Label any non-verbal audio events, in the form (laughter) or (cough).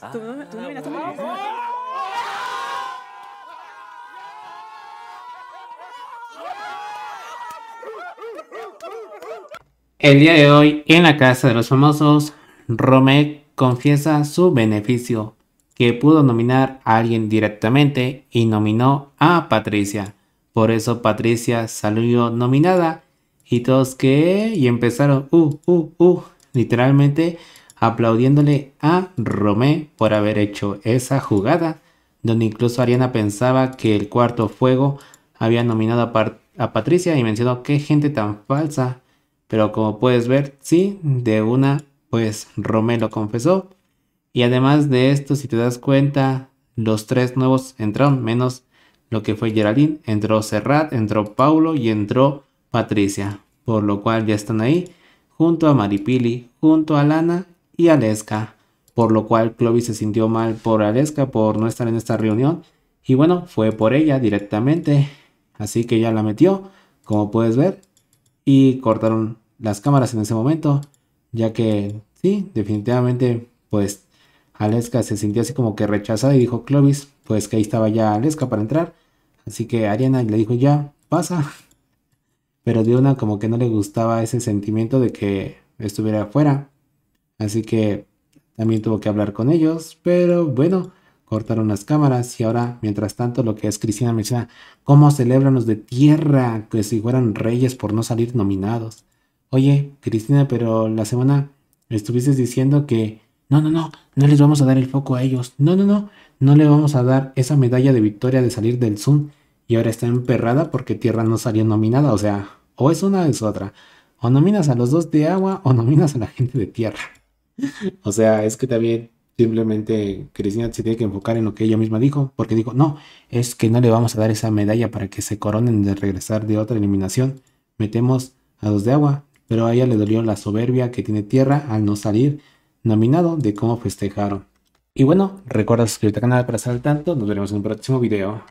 Ah, El día de hoy, en la Casa de los Famosos, Romé confiesa su beneficio, que pudo nominar a alguien directamente y nominó a Patricia. Por eso Patricia salió nominada y todos que y empezaron, uh, uh, uh, literalmente aplaudiéndole a Romé por haber hecho esa jugada, donde incluso Ariana pensaba que el cuarto fuego había nominado a, Patricia y mencionó qué gente tan falsa. Pero como puedes ver, sí, de una, pues Romé lo confesó. Y además de esto, si te das cuenta, los tres nuevos entraron, menos lo que fue Geraldine. Entró Serrat, entró Paulo y entró Patricia. Por lo cual ya están ahí, junto a Maripili, junto a Lana y Aleska, por lo cual Clovis se sintió mal por Aleska por no estar en esta reunión y bueno, fue por ella directamente, así que ella la metió, como puedes ver, y cortaron las cámaras en ese momento, ya que sí, definitivamente pues Aleska se sintió así como que rechazada y dijo Clovis, pues que ahí estaba ya Aleska para entrar, así que Ariana le dijo ya, pasa, pero Diona como que no le gustaba ese sentimiento de que estuviera afuera. Así que también tuvo que hablar con ellos, pero bueno, cortaron las cámaras y ahora, mientras tanto, lo que es Cristina menciona, ¿cómo celebran los de tierra que si fueran reyes por no salir nominados? Oye, Cristina, pero la semana estuviste diciendo que no, no, no, no les vamos a dar el foco a ellos, no, no, no, no le vamos a dar esa medalla de victoria de salir del Zoom y ahora está emperrada porque tierra no salió nominada, o sea, o es una o es otra. O nominas a los dos de agua o nominas a la gente de tierra. (laughs) o sea, es que también simplemente Cristina se tiene que enfocar en lo que ella misma dijo, porque dijo, no, es que no le vamos a dar esa medalla para que se coronen de regresar de otra eliminación. Metemos a dos de agua, pero a ella le dolió la soberbia que tiene Tierra al no salir nominado de cómo festejaron. Y bueno, recuerda suscribirte al canal para estar al tanto, nos veremos en un próximo video.